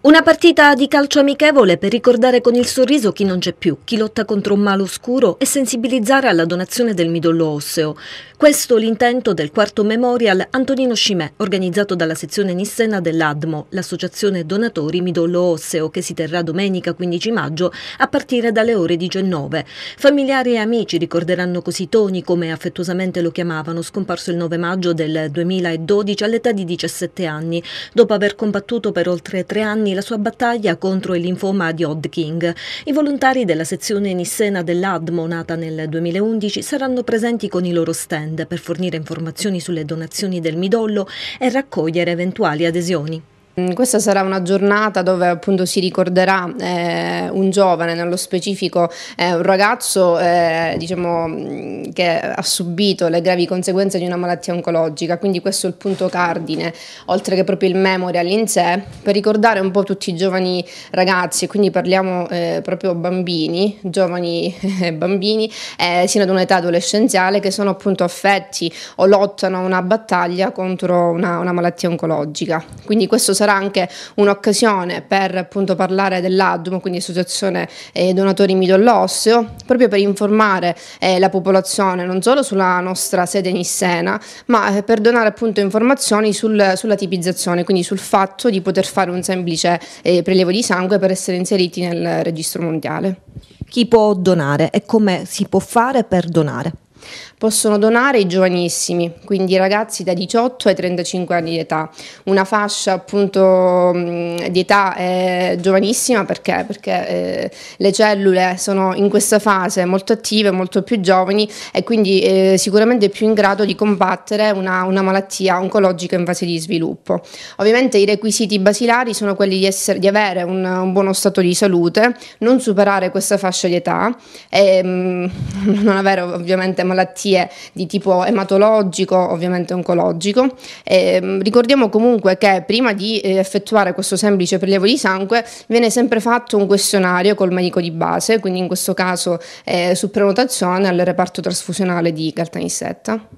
Una partita di calcio amichevole per ricordare con il sorriso chi non c'è più, chi lotta contro un male oscuro e sensibilizzare alla donazione del midollo osseo. Questo l'intento del quarto memorial Antonino Scimè, organizzato dalla sezione Nissena dell'ADMO, l'associazione donatori midollo osseo, che si terrà domenica 15 maggio a partire dalle ore 19. Familiari e amici ricorderanno così Toni, come affettuosamente lo chiamavano, scomparso il 9 maggio del 2012 all'età di 17 anni, dopo aver combattuto per oltre tre anni anni la sua battaglia contro il linfoma di Hodgkin. I volontari della sezione Nissena dell'ADMO, nata nel 2011, saranno presenti con i loro stand per fornire informazioni sulle donazioni del midollo e raccogliere eventuali adesioni. Mm, questa sarà una giornata dove appunto si ricorderà eh, un giovane, nello specifico eh, un ragazzo eh, diciamo, mm, che ha subito le gravi conseguenze di una malattia oncologica, quindi questo è il punto cardine, oltre che proprio il memorial in sé, per ricordare un po' tutti i giovani ragazzi, quindi parliamo eh, proprio bambini, giovani eh, bambini, eh, sino ad un'età adolescenziale, che sono appunto affetti o lottano una battaglia contro una, una malattia oncologica. Quindi questo sarà sarà anche un'occasione per appunto parlare dell'ADUM, quindi Associazione eh, Donatori Midollo Osseo, proprio per informare eh, la popolazione non solo sulla nostra sede Nissena, ma eh, per donare appunto informazioni sul, sulla tipizzazione, quindi sul fatto di poter fare un semplice eh, prelievo di sangue per essere inseriti nel registro mondiale. Chi può donare e come si può fare per donare? Possono donare i giovanissimi, quindi ragazzi da 18 ai 35 anni di età, una fascia appunto mm, di età eh, giovanissima perché, perché eh, le cellule sono in questa fase molto attive, molto più giovani e quindi eh, sicuramente più in grado di combattere una, una, malattia oncologica in fase di sviluppo. Ovviamente i requisiti basilari sono quelli di, essere, di avere un, un buono stato di salute, non superare questa fascia di età, e, mh, mm, non avere ovviamente malattie malattie di tipo ematologico, ovviamente oncologico. E, ehm, ricordiamo comunque che prima di eh, effettuare questo semplice prelievo di sangue viene sempre fatto un questionario col medico di base, quindi in questo caso eh, su prenotazione al reparto trasfusionale di Caltanissetta.